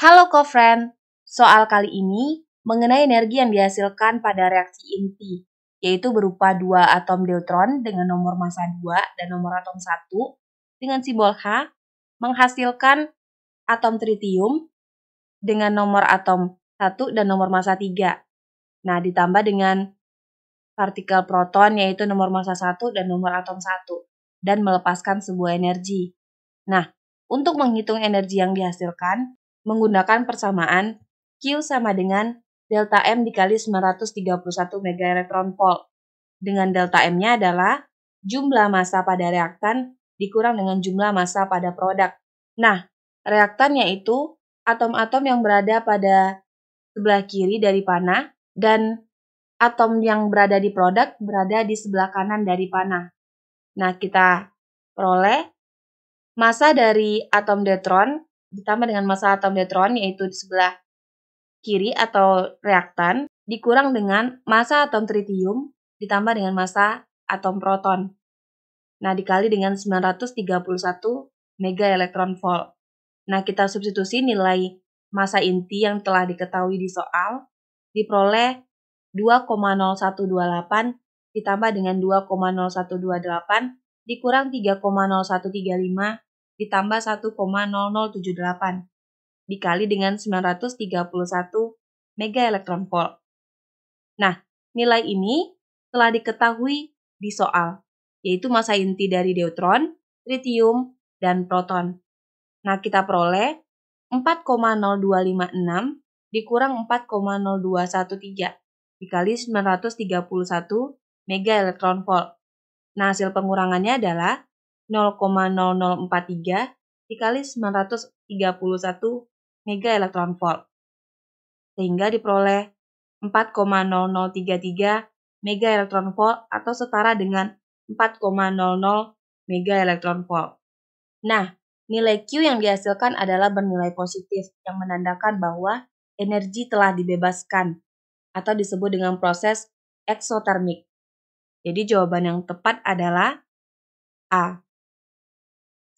Halo co-friend, soal kali ini mengenai energi yang dihasilkan pada reaksi inti, yaitu berupa dua atom deuteron dengan nomor massa 2 dan nomor atom 1 dengan simbol H menghasilkan atom tritium dengan nomor atom 1 dan nomor massa 3. Nah, ditambah dengan partikel proton yaitu nomor massa 1 dan nomor atom 1 dan melepaskan sebuah energi. Nah, untuk menghitung energi yang dihasilkan, menggunakan persamaan Q sama dengan delta M dikali 931 mega elektron volt. Dengan delta M-nya adalah jumlah massa pada reaktan dikurang dengan jumlah massa pada produk. Nah, reaktan yaitu atom-atom yang berada pada sebelah kiri dari panah dan atom yang berada di produk berada di sebelah kanan dari panah. Nah, kita peroleh massa dari atom detron ditambah dengan massa atom neutron yaitu di sebelah kiri atau reaktan dikurang dengan massa atom tritium ditambah dengan massa atom proton. Nah, dikali dengan 931 mega elektron volt. Nah, kita substitusi nilai massa inti yang telah diketahui di soal diperoleh 2,0128 ditambah dengan 2,0128 dikurang 3,0135 ditambah 1,0078 dikali dengan 931 mega elektron volt. Nah, nilai ini telah diketahui di soal, yaitu massa inti dari deuteron, tritium, dan proton. Nah, kita peroleh 4,0256 dikurang 4,0213 dikali 931 mega elektron volt. Nah, hasil pengurangannya adalah 0,0043 dikali 931 mega elektron volt, sehingga diperoleh 4,0033 mega elektron volt atau setara dengan 4,00 mega elektron volt. Nah, nilai Q yang dihasilkan adalah bernilai positif yang menandakan bahwa energi telah dibebaskan atau disebut dengan proses eksotermik. Jadi jawaban yang tepat adalah A.